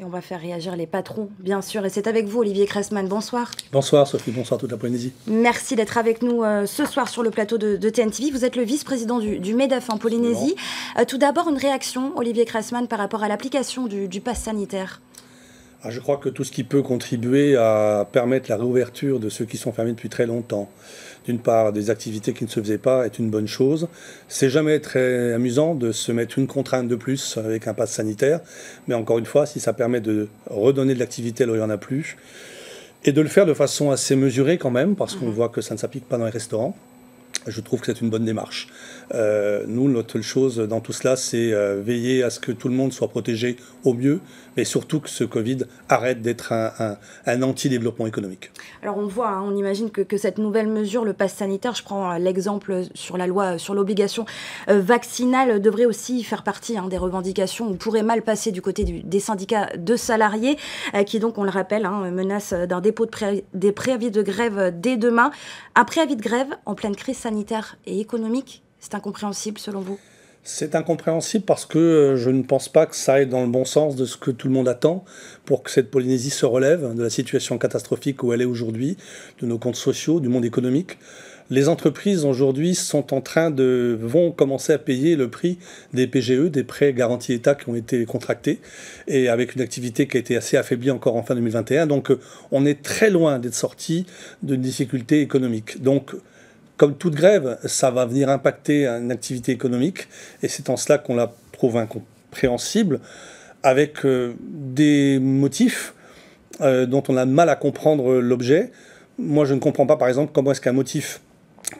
Et on va faire réagir les patrons, bien sûr. Et c'est avec vous, Olivier Kressmann. Bonsoir. Bonsoir, Sophie. Bonsoir, toute la Polynésie. Merci d'être avec nous euh, ce soir sur le plateau de, TNTV. Vous êtes le vice-président du, Medaf en Polynésie. Euh, tout d'abord, une réaction, Olivier Kressmann, par rapport à l'application du, pass sanitaire ah, Je crois que tout ce qui peut contribuer à permettre la réouverture de ceux qui sont fermés depuis très longtemps d'une part, des activités qui ne se faisaient pas est une bonne chose. C'est jamais très amusant de se mettre une contrainte de plus avec un pass sanitaire, mais encore une fois, si ça permet de redonner de l'activité là où il n'y en a plus, et de le faire de façon assez mesurée quand même, parce qu'on mmh. voit que ça ne s'applique pas dans les restaurants je trouve que c'est une bonne démarche. Euh, nous, notre chose dans tout cela, c'est euh, veiller à ce que tout le monde soit protégé au mieux, mais surtout que ce Covid arrête d'être un, anti-développement économique. Alors on voit, hein, on imagine que, cette nouvelle mesure, le pass sanitaire, je prends euh, l'exemple sur la loi sur l'obligation vaccinale, devrait aussi faire partie hein, des revendications ou pourrait mal passer du côté des syndicats de salariés, qui donc, on le rappelle, hein, menacent d'un dépôt de des préavis de grève dès demain. Un préavis de grève en pleine crise sanitaire sanitaire et économique, c'est incompréhensible selon vous c'est incompréhensible parce que euh, je ne pense pas que ça aille dans le bon sens de ce que tout le monde attend pour que cette Polynésie se relève de la situation catastrophique où elle est aujourd'hui, de nos comptes sociaux, du monde économique. Les entreprises aujourd'hui sont en train de vont commencer à payer le prix des PGE, des prêts garantis État qui ont été contractés, et avec une activité qui a été assez affaiblie encore en fin 2021. Donc euh, on est très loin d'être sorti d'une difficulté économique. Donc comme toute grève, ça va venir impacter une activité économique et c'est en cela qu'on la trouve incompréhensible avec euh, des motifs euh, dont on a mal à comprendre l'objet. Moi, je ne comprends pas, par exemple, comment est-ce qu'un motif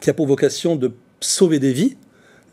qui a pour vocation de sauver des vies,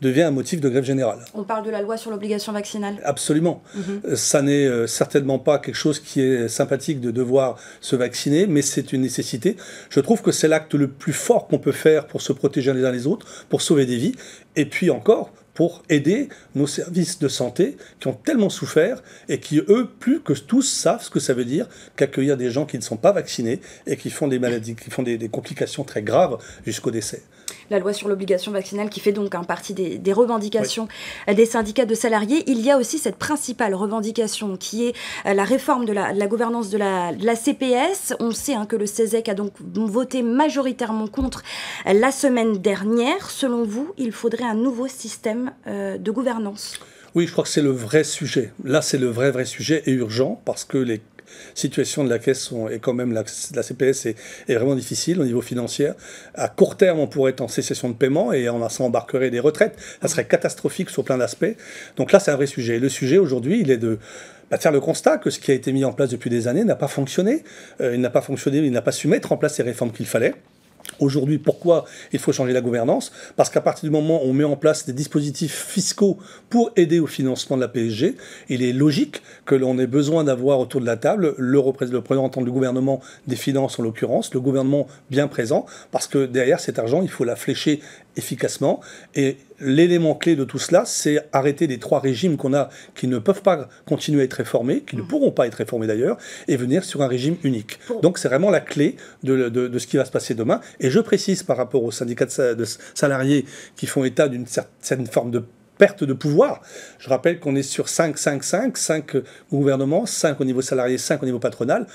devient un motif de grève générale. On parle de la loi sur l'obligation vaccinale Absolument. Mhm. Euh, ça n'est euh, certainement pas quelque chose qui est sympathique de devoir se vacciner, mais c'est une nécessité. Je trouve que c'est l'acte le plus fort qu'on peut faire pour se protéger les uns les autres, pour sauver des vies, et puis encore pour aider nos services de santé qui ont tellement souffert et qui, eux, plus que tous, savent ce que ça veut dire qu'accueillir des gens qui ne sont pas vaccinés et qui font des maladies, qui font des complications très graves jusqu'au décès la loi sur l'obligation vaccinale qui fait donc partie des, revendications euh, des syndicats de salariés. Il y a aussi cette principale revendication qui est euh, la réforme de la, gouvernance de la, CPS. On sait hein, que le CESEC e a donc voté majoritairement contre euh, la semaine dernière. Selon vous, il faudrait un nouveau système de gouvernance oui, je crois que c'est le vrai sujet. Là, c'est le vrai, vrai sujet et urgent parce que les situation de la caisse sont, et quand même la, CPS est, vraiment difficile au niveau financier. À court terme, on pourrait être en cessation de paiement et on, s'embarquerait des retraites. Ça serait catastrophique sur plein d'aspects. Donc là, c'est un vrai sujet. le sujet aujourd'hui, il est de bah, faire le constat que ce qui a été mis en place depuis des années n'a pas fonctionné. Euh, il n'a pas fonctionné, il n'a pas su mettre en place les réformes qu'il fallait. Aujourd'hui, pourquoi il faut changer la gouvernance Parce qu'à partir du moment où on met en place des dispositifs fiscaux pour aider au financement de la PSG, il est logique que l'on ait besoin d'avoir autour de la table le représentant du gouvernement des finances en l'occurrence, le gouvernement bien présent, parce que derrière cet argent, il faut la flécher efficacement. Et l'élément clé de tout cela, c'est arrêter les trois régimes qu'on a, qui ne peuvent pas continuer à être réformés, qui ne mm. pourront pas être réformés d'ailleurs, et venir sur un régime unique. Donc c'est vraiment la clé de, de, ce qui va se passer demain. Et je précise par rapport aux syndicats de salariés qui font état d'une certaine forme de perte de pouvoir. Je rappelle qu'on est sur 5, 5, 5, 5 gouvernements, 5 au niveau salarié, 5 au niveau patronal.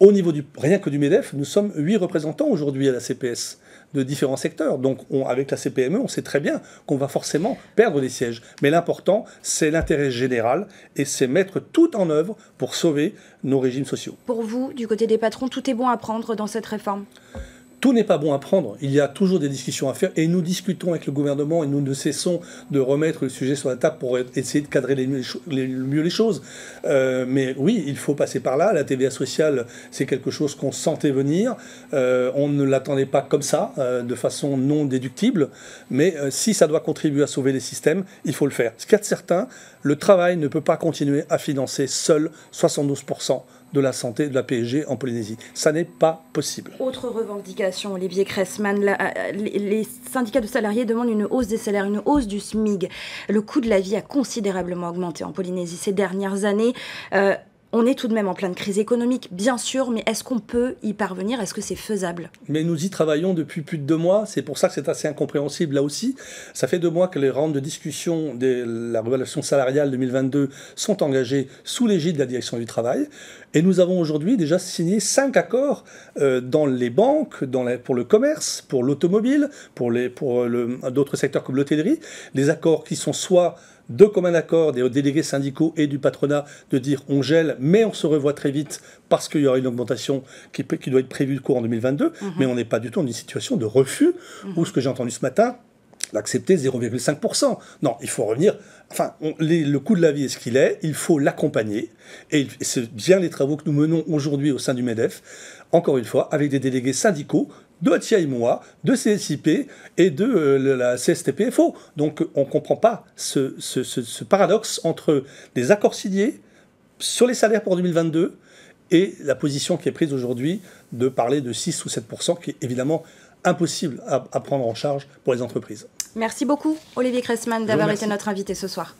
Au niveau du, rien que du MEDEF, nous sommes 8 représentants aujourd'hui à la CPS de différents secteurs. Donc avec la CPME, on sait très bien qu'on va forcément perdre des sièges. Mais l'important, c'est l'intérêt général et c'est mettre tout en œuvre pour sauver nos régimes sociaux. Pour vous, du côté des patrons, tout est bon à prendre dans cette réforme tout n'est pas bon à prendre. Il y a toujours des discussions à faire et nous discutons avec le gouvernement et nous ne cessons de remettre le sujet sur la table pour essayer de cadrer mieux, les, mieux les choses. Euh, mais oui, il faut passer par là. La TVA sociale, c'est quelque chose qu'on sentait venir. Euh, on ne l'attendait pas comme ça, euh, de façon non déductible. Mais si ça doit contribuer à sauver les systèmes, il faut le faire. Ce qu'il y a de certain, le travail ne peut pas continuer à financer seul 72% de la santé de la PSG en Polynésie. Ça n'est pas possible. Autre revendication, Olivier Cressman, euh, les syndicats de salariés demandent une hausse des salaires, une hausse du SMIG. Le coût de la vie a considérablement augmenté en Polynésie ces dernières années. Euh, on est tout de même en pleine crise économique, bien sûr, mais est-ce qu'on peut y parvenir Est-ce que c'est faisable Mais nous y travaillons depuis plus de deux mois. C'est pour ça que c'est assez incompréhensible là aussi. Ça fait deux mois que les rounds de discussion de la révolution salariale 2022 sont engagés sous l'égide de la direction du travail. Et nous avons aujourd'hui déjà signé cinq accords euh, dans les banques, pour le commerce, pour l'automobile, pour, d'autres secteurs comme l'hôtellerie. Des accords qui sont soit de commun accord des délégués syndicaux et du patronat de dire on gèle, mais on se revoit très vite parce qu'il y aura une augmentation qui, doit être prévue de cours en 2022. Mhm. Mais on n'est pas du tout dans une situation de refus mhm. ou où ce que j'ai entendu ce matin, l'accepter 0,5%. Non, il faut revenir. Enfin, le coût de la vie est ce qu'il est, il faut l'accompagner. et c'est bien les travaux que nous menons aujourd'hui au sein du MEDEF, encore une fois, avec des délégués syndicaux de moi, de CSIP et de euh, la CSTPFO. Donc on ne comprend pas ce, paradoxe entre des accords signés sur les salaires pour 2022 et la position qui est prise aujourd'hui de parler de 6 ou 7 qui est évidemment impossible à, prendre en charge pour les entreprises. Merci beaucoup, Olivier Cressman, d'avoir été notre invité ce soir.